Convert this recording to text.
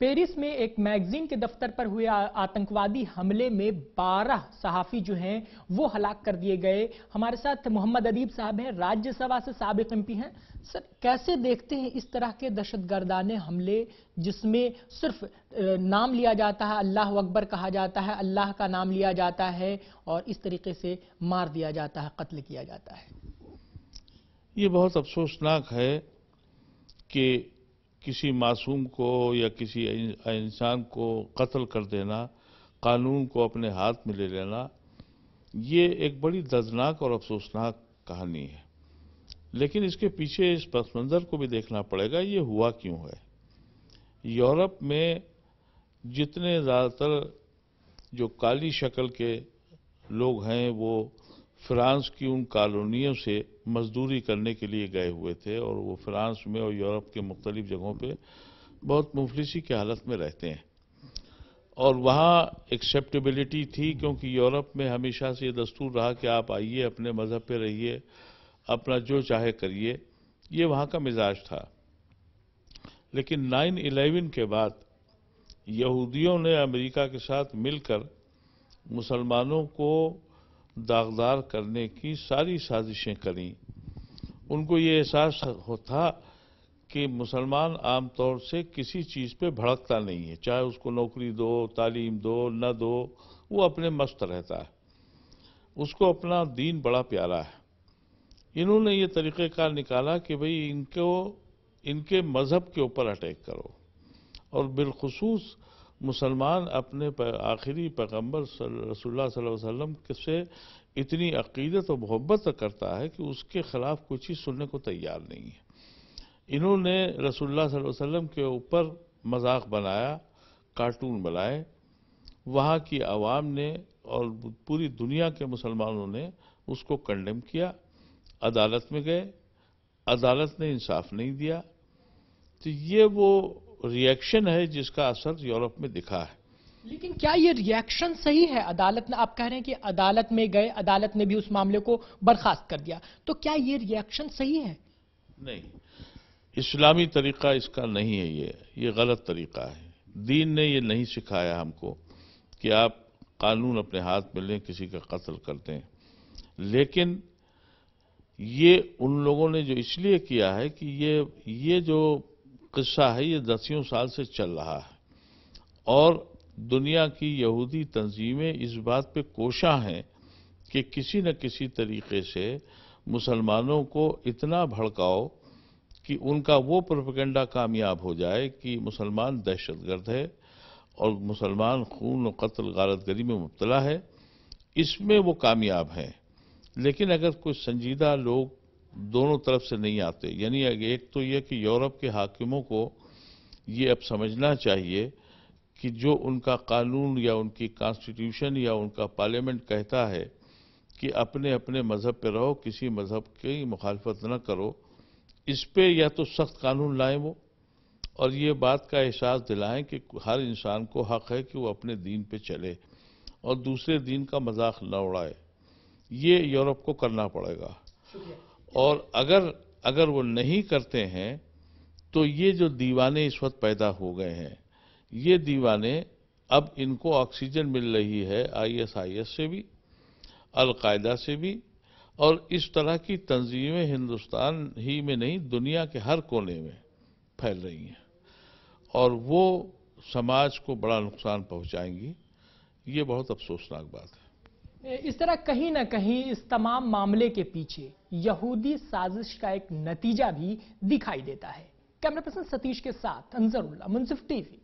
Paris में एक magazine के दफ्तर पर हुए आतंकवादी हमले में 12 सहाफी जो हैं वो हलाक कर दिए गए हमारे साथ मोहम्मद अदीब साहब हैं राज्यसभा से सबक एम हैं सर कैसे देखते हैं इस तरह के दहशत गर्दाने हमले जिसमें सिर्फ नाम लिया जाता है अल्लाह अकबर कहा जाता है अल्लाह का नाम लिया जाता है और इस तरीके से मार दिया जाता है कत्ल किया जाता है ये बहुत अफसोसनाक है कि किसी मासूम को या किसी इंसान को कत्ल कर देना कानून को अपने हाथ में ले लेना ये एक बड़ी दर्दनाक और अफसोसनाक कहानी है लेकिन इसके पीछे इस पस मंज़र को भी देखना पड़ेगा ये हुआ क्यों है यूरोप में जितने ज़्यादातर जो काली शक्ल के लोग हैं वो फ्रांस की उन कॉलोनियों से मजदूरी करने के लिए गए हुए थे और वो फ्रांस में और यूरोप के मुख्तलिफ जगहों पर बहुत मुफलिसी की हालत में रहते हैं और वहाँ एक्सेप्टेबिलिटी थी क्योंकि यूरोप में हमेशा से ये दस्तूर रहा कि आप आइए अपने मज़हब पर रहिए अपना जो चाहे करिए ये वहाँ का मिजाज था लेकिन नाइन इलेवन के बाद यहूदियों ने अमेरिका के साथ मिलकर मुसलमानों को दागदार करने की सारी साजिशें करी उनको ये एहसास होता कि मुसलमान आमतौर से किसी चीज़ पे भड़कता नहीं है चाहे उसको नौकरी दो तालीम दो न दो वो अपने मस्त रहता है उसको अपना दीन बड़ा प्यारा है इन्होंने ये तरीक़ेकार निकाला कि भाई इनको इनके मज़हब के ऊपर अटैक करो और बिलखसूस मुसलमान अपने आखिरी पैगम्बर रसुल्ला वसम से इतनी अकीदत और मोहब्बत करता है कि उसके ख़िलाफ़ कुछ ही सुनने को तैयार नहीं है इन्होंने रसोल्ला वसम के ऊपर मजाक बनाया कार्टून बनाए वहाँ की आवाम ने और पूरी दुनिया के मुसलमानों ने उसको कंडेम किया अदालत में गए अदालत ने इंसाफ नहीं दिया तो ये वो रिएक्शन है जिसका असर यूरोप में दिखा है लेकिन क्या ये रिएक्शन सही है अदालत ने आप कह रहे हैं कि अदालत में गए अदालत ने भी उस मामले को बर्खास्त कर दिया तो क्या ये रिएक्शन सही है नहीं इस्लामी तरीका इसका नहीं है ये ये गलत तरीका है दीन ने ये नहीं सिखाया हमको कि आप कानून अपने हाथ में लें किसी का कत्ल कर दें लेकिन ये उन लोगों ने जो इसलिए किया है कि ये ये जो किस्सा है ये दसियों साल से चल रहा है और दुनिया की यहूदी तंजीमें इस बात पे कोशा हैं कि किसी न किसी तरीके से मुसलमानों को इतना भड़काओ कि उनका वो प्रोपेगेंडा कामयाब हो जाए कि मुसलमान दहशतगर्द है और मुसलमान खून और कत्ल गारतगरी गरी में मुबतला है इसमें वो कामयाब हैं लेकिन अगर कुछ संजीदा लोग दोनों तरफ से नहीं आते यानी एक तो यह कि यूरोप के हाकिमों को ये अब समझना चाहिए कि जो उनका कानून या उनकी कॉन्स्टिट्यूशन या उनका पार्लियामेंट कहता है कि अपने अपने मज़हब पर रहो किसी मज़हब की मुखालफत न करो इस पर या तो सख्त कानून लाएं वो और ये बात का एहसास दिलाएं कि हर इंसान को हक है कि वो अपने दीन पे चले और दूसरे दीन का मजाक न उड़ाए ये यूरोप को करना पड़ेगा और अगर अगर वो नहीं करते हैं तो ये जो दीवाने इस वक्त पैदा हो गए हैं ये दीवाने अब इनको ऑक्सीजन मिल रही है आईएसआईएस से भी अलकायदा से भी और इस तरह की तंजीमें हिंदुस्तान ही में नहीं दुनिया के हर कोने में फैल रही हैं और वो समाज को बड़ा नुकसान पहुंचाएंगी ये बहुत अफसोसनाक बात है इस तरह कहीं ना कहीं इस तमाम मामले के पीछे यहूदी साजिश का एक नतीजा भी दिखाई देता है कैमरा पर्सन सतीश के साथ अंजरुल्ला मुंसिफ टीवी